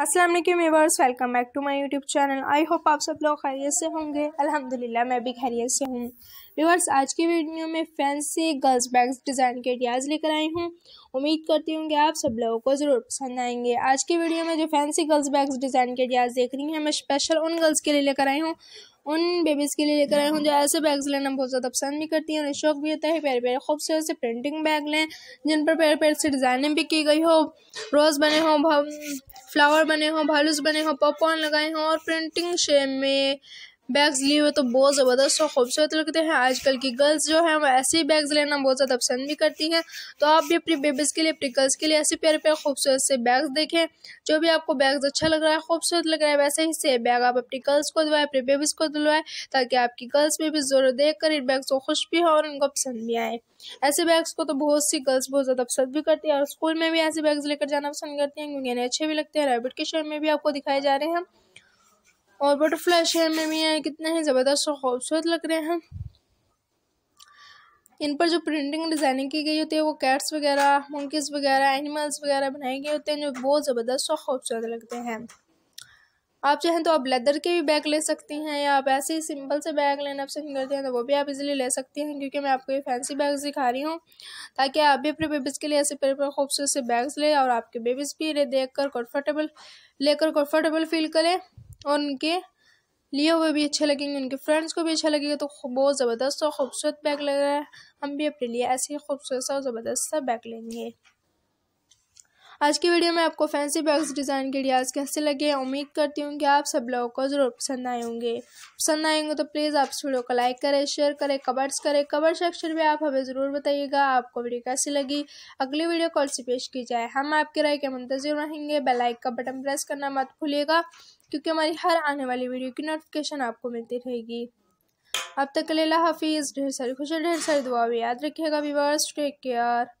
अस्सलाम वालेकुम welcome back to my YouTube channel I hope आप सब लोग खैरियत से होंगे अल्हम्दुलिल्लाह मैं भी खैरियत से हूँ व्यूवर्स आज की वीडियो में फैंसी गर्ल्स बैग्स डिज़ाइन के आइडियाज़ लेकर आई हूँ उम्मीद करती हूँ कि आप सब लोगों को ज़रूर पसंद आएंगे आज की वीडियो में जो फैंसी गर्ल्स बैग्स डिज़ाइन के आइडियाज़ देख रही हैं मैं स्पेशल उन गर्ल्स के लिए लेकर आई हूँ उन बेबीज़ के लिए लेकर आए हूँ जो ऐसे बैग्स लेना बहुत ज़्यादा पसंद भी करती हैं उन्हें शौक भी होता है प्यारे प्यारे खूबसूरत से प्रिंटिंग बैग लें जिन पर प्यारे प्यारे से डिज़ाइनिंग भी की गई हो रोज़ बने हों फ्लावर बने हों भालूस बने हों पॉपकॉर्न लगाए हों और प्रिंटिंग शेप में बैग्स लिए हुए तो बहुत ज़बरदस्त और खूबसूरत लगते हैं आजकल की गर्ल्स जो हैं वो ऐसे ही बैग्स लेना बहुत ज़्यादा पसंद भी करती हैं तो आप भी अपनी बेबीज़ के लिए अपनी गर्ल्स के लिए ऐसे प्यारे प्यारे खूबसूरत से बैग्स देखें जो भी आपको बैग्स अच्छा लग रहा है खूबसूरत लग रहा है वैसे ही से बैग आप अपनी गर्ल्स को दिलवाएं अपनी बेबीज़ को दिलवाएं ताकि आपकी गर्ल्स में भी ज़रूर देख कर इन बैग्स को खुश भी हो और उनको पसंद भी आए ऐसे बैग्स को तो बहुत सी गर्ल्स बहुत ज़्यादा पसंद भी करती हैं और स्कूल में भी ऐसे बैग्स लेकर जाना पसंद करती हैं क्योंकि इन्हें अच्छे भी लगते हैं रेबिट के शो में भी आपको दिखाए जा रहे हैं और बटरफ्लाई शेयर में भी हैं कितने हैं ज़बरदस्त और खूबसूरत लग रहे हैं इन पर जो प्रिंटिंग डिज़ाइनिंग की गई होती है वो कैट्स वगैरह मंकीज़ वगैरह एनिमल्स वगैरह बनाए गए होते हैं जो बहुत ज़बरदस्त और ख़ूबसूरत लगते हैं आप चाहें तो आप लेदर के भी बैग ले सकती हैं या आप ऐसे ही सिंपल से बैग लेना पसंद करते हैं तो वो भी आप इजीली ले सकती हैं क्योंकि मैं आपको ये फैंसी बैग्स दिखा रही हूँ ताकि आप भी अपने बेबीज़ के लिए ऐसे पेपर खूबसूरत से बैग्स लें और आपके बेबीज़ भी इन्हें देख कर कम्फर्टेबल लेकर कम्फर्टेबल फील करें और उनके लिए हुए भी अच्छे लगेंगे उनके फ्रेंड्स को भी अच्छा लगेगा तो बहुत ज़बरदस्त और ख़ूबसूरत बैग लग रहा है हम भी अपने लिए ऐसे ही खूबसूरत सा और ज़बरदस्त सा बैग लेंगे आज की वीडियो में आपको फैंसी बैग्स डिज़ाइन के आइडियाज़ कैसे लगे उम्मीद करती हूँ कि आप सब लोगों को ज़रूर पसंद आए होंगे पसंद आएंगे तो प्लीज़ आप इस वीडियो को लाइक करें शेयर करें कमेंट्स करें कमेंट सेक्शन में आप हमें ज़रूर बताइएगा आपको वीडियो कैसी लगी अगली वीडियो कॉल से पेश की जाए हम आपके राय के मंतजर रहेंगे बेलाइक का बटन प्रेस करना मत भूलिएगा क्योंकि हमारी हर आने वाली वीडियो की नोटिफिकेशन आपको मिलती रहेगी अब तक लेला हाफिज़ ढेर सारी खुशी ढेर सारी दुआ भी याद रखिएगा व्यवर्स टेक केयर